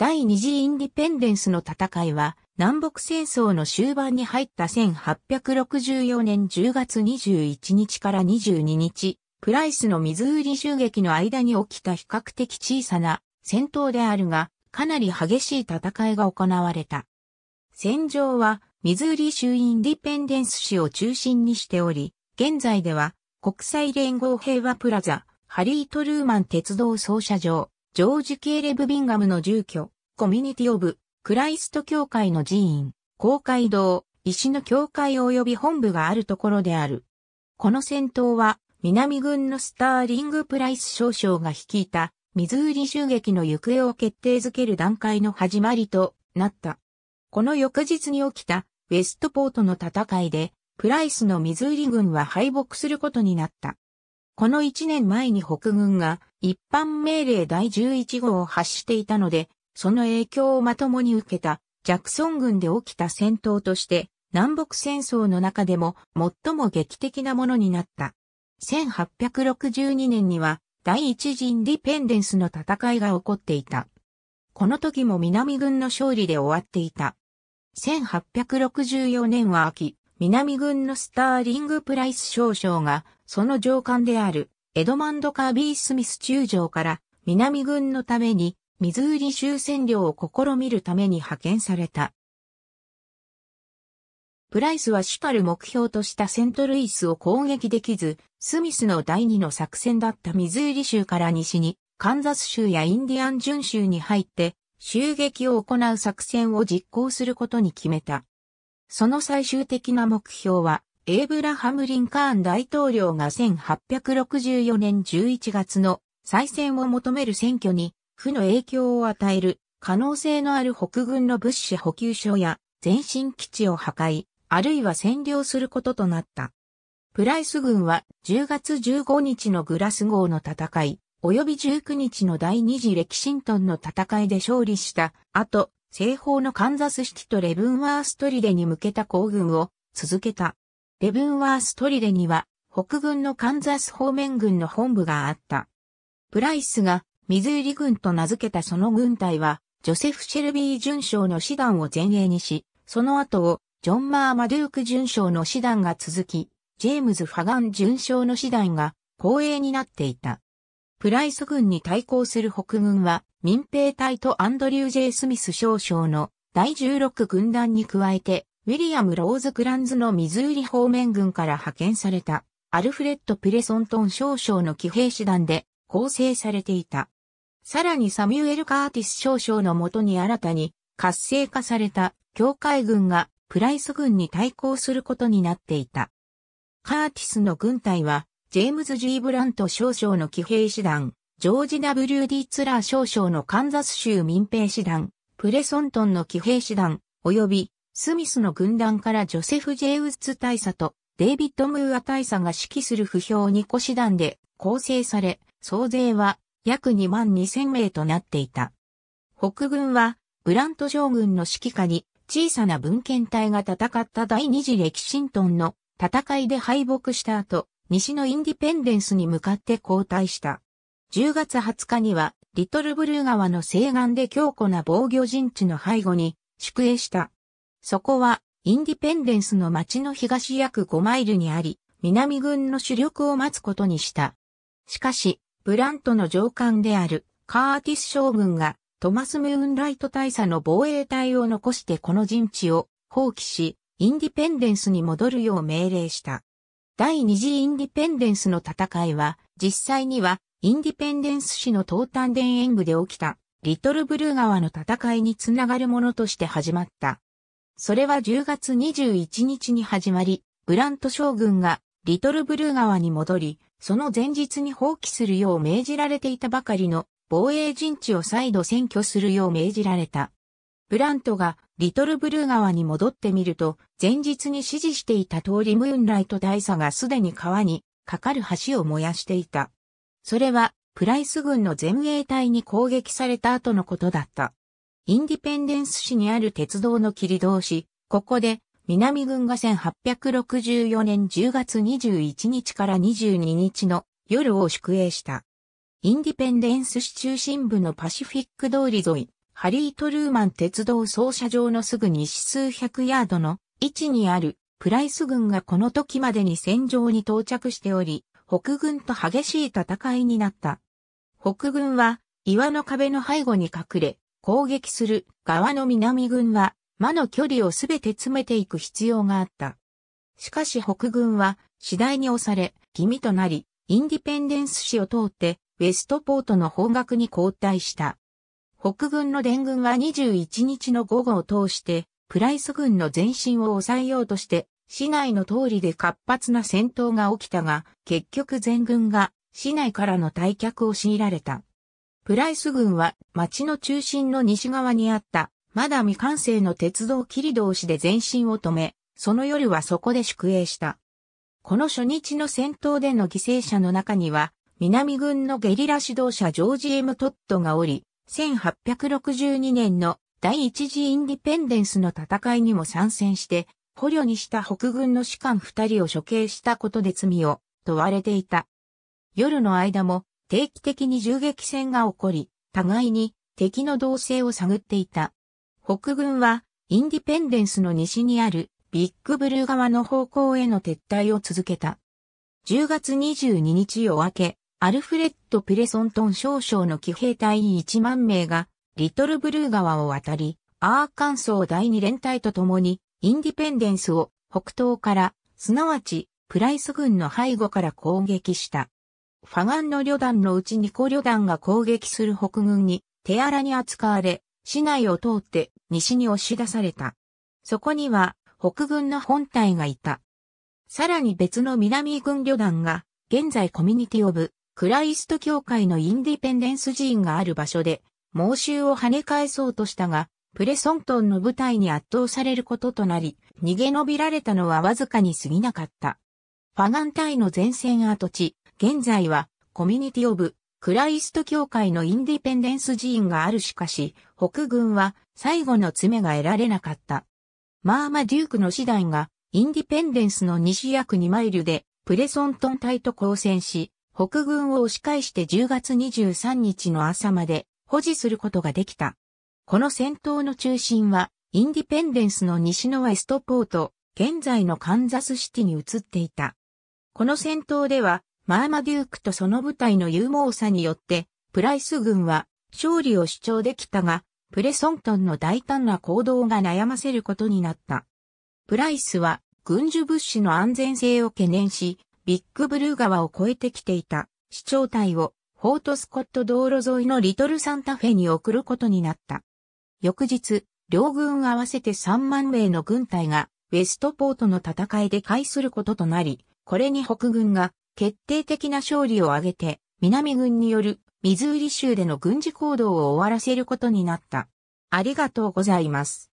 第二次インディペンデンスの戦いは、南北戦争の終盤に入った1864年10月21日から22日、プライスのミズーリ襲撃の間に起きた比較的小さな戦闘であるが、かなり激しい戦いが行われた。戦場は、ミズーリ州インディペンデンス市を中心にしており、現在では、国際連合平和プラザ、ハリー・トルーマン鉄道操車場、ジョージ・ケーレブ・ビンガムの住居、コミュニティ・オブ・クライスト教会の寺院、公会堂、石の教会及び本部があるところである。この戦闘は、南軍のスターリング・プライス少将が率いた、ミズーリ襲撃の行方を決定づける段階の始まりとなった。この翌日に起きた、ウェストポートの戦いで、プライスのミズーリ軍は敗北することになった。この1年前に北軍が一般命令第11号を発していたので、その影響をまともに受けたジャクソン軍で起きた戦闘として、南北戦争の中でも最も劇的なものになった。1862年には第一次インディペンデンスの戦いが起こっていた。この時も南軍の勝利で終わっていた。1864年は秋、南軍のスターリング・プライス少将がその上官である、エドマンド・カービー・スミス中将から南軍のためにミズーリ州占領を試みるために派遣された。プライスは主たる目標としたセントルイスを攻撃できず、スミスの第二の作戦だったミズーリ州から西に、カンザス州やインディアン巡州に入って、襲撃を行う作戦を実行することに決めた。その最終的な目標は、エイブラハム・リンカーン大統領が1864年11月の再選を求める選挙に、負の影響を与える可能性のある北軍の物資補給所や前進基地を破壊、あるいは占領することとなった。プライス軍は10月15日のグラス号の戦い、及び19日の第二次レキシントンの戦いで勝利した後、西方のカンザスシティとレブンワーストリデに向けた行軍を続けた。レブンワーストリデには、北軍のカンザス方面軍の本部があった。プライスが、ミズーリ軍と名付けたその軍隊は、ジョセフ・シェルビー巡将の師団を前衛にし、その後を、ジョン・マー・マドゥーク巡将の師団が続き、ジェームズ・ファガン巡将の師団が、後衛になっていた。プライス軍に対抗する北軍は、民兵隊とアンドリュー・ジェイスミス少将の第16軍団に加えて、ウィリアム・ローズ・クランズのミズーリ方面軍から派遣された、アルフレッド・プレソントン少将の騎兵師団で構成されていた。さらにサミュエル・カーティス少将のもとに新たに活性化された教会軍がプライス軍に対抗することになっていた。カーティスの軍隊は、ジェームズ・ジー・ブラント少将の騎兵師団、ジョージ・ W・ ィ・ツラー少将のカンザス州民兵師団、プレソントンの騎兵師団、及びスミスの軍団からジョセフ・ジェイウッズ大佐とデイビッド・ムーア大佐が指揮する不評2個師団で構成され、総勢は約2万2000名となっていた。北軍はブラント将軍の指揮下に小さな文献隊が戦った第二次歴シントンの戦いで敗北した後、西のインディペンデンスに向かって交代した。10月20日には、リトルブルー川の西岸で強固な防御陣地の背後に宿営した。そこは、インディペンデンスの町の東約5マイルにあり、南軍の主力を待つことにした。しかし、ブラントの上官であるカーティス将軍がトマス・ムーンライト大佐の防衛隊を残してこの陣地を放棄し、インディペンデンスに戻るよう命令した。第二次インディペンデンスの戦いは、実際にはインディペンデンス市の東端田園部で起きた、リトルブルー川の戦いにつながるものとして始まった。それは10月21日に始まり、グラント将軍がリトルブルー川に戻り、その前日に放棄するよう命じられていたばかりの防衛陣地を再度占拠するよう命じられた。ブラントがリトルブルー川に戻ってみると、前日に指示していた通りムーンライト大佐がすでに川にかかる橋を燃やしていた。それは、プライス軍の前衛隊に攻撃された後のことだった。インディペンデンス市にある鉄道の切り通し、ここで、南軍が1864年10月21日から22日の夜を宿営した。インディペンデンス市中心部のパシフィック通り沿い、ハリー・トルーマン鉄道操車場のすぐ西数百ヤードの位置にあるプライス軍がこの時までに戦場に到着しており、北軍と激しい戦いになった。北軍は岩の壁の背後に隠れ、攻撃する側の南軍は魔の距離をすべて詰めていく必要があった。しかし北軍は次第に押され、気味となり、インディペンデンス市を通ってウェストポートの方角に後退した。北軍の連軍は21日の午後を通して、プライス軍の前進を抑えようとして、市内の通りで活発な戦闘が起きたが、結局全軍が市内からの退却を強いられた。プライス郡は町の中心の西側にあった、まだ未完成の鉄道切り通しで前進を止め、その夜はそこで宿営した。この初日の戦闘での犠牲者の中には、南軍のゲリラ指導者ジョージ・エム・トットがおり、1862年の第一次インディペンデンスの戦いにも参戦して、捕虜にした北軍の士官二人を処刑したことで罪を問われていた。夜の間も定期的に銃撃戦が起こり、互いに敵の動静を探っていた。北軍は、インディペンデンスの西にあるビッグブルー側の方向への撤退を続けた。10月22日夜明け、アルフレッド・ピレソントン少将の騎兵隊1万名が、リトルブルー川を渡り、アーカンソー第二連隊と共に、インディペンデンスを北東から、すなわち、プライス軍の背後から攻撃した。ファガンの旅団のうちニコ旅団が攻撃する北軍に手荒に扱われ、市内を通って西に押し出された。そこには北軍の本体がいた。さらに別の南軍旅団が、現在コミュニティオブ、クライスト教会のインディペンデンス寺院がある場所で、猛襲を跳ね返そうとしたが、プレソントンの部隊に圧倒されることとなり、逃げ延びられたのはわずかに過ぎなかった。ファガン隊の前線跡地、現在はコミュニティオブクライスト教会のインディペンデンス寺院があるしかし、北軍は最後の爪が得られなかった。マーマデュークの次第がインディペンデンスの西約2マイルでプレソントン隊と交戦し、北軍を押し返して10月23日の朝まで保持することができた。この戦闘の中心はインディペンデンスの西のウェストポート、現在のカンザスシティに移っていた。この戦闘ではマーマデュークとその部隊の勇猛さによって、プライス軍は勝利を主張できたが、プレソントンの大胆な行動が悩ませることになった。プライスは軍需物資の安全性を懸念し、ビッグブルー川を越えてきていた市長隊をフォートスコット道路沿いのリトルサンタフェに送ることになった。翌日、両軍合わせて3万名の軍隊がウェストポートの戦いで会することとなり、これに北軍が決定的な勝利を挙げて、南軍によるミズーリ州での軍事行動を終わらせることになった。ありがとうございます。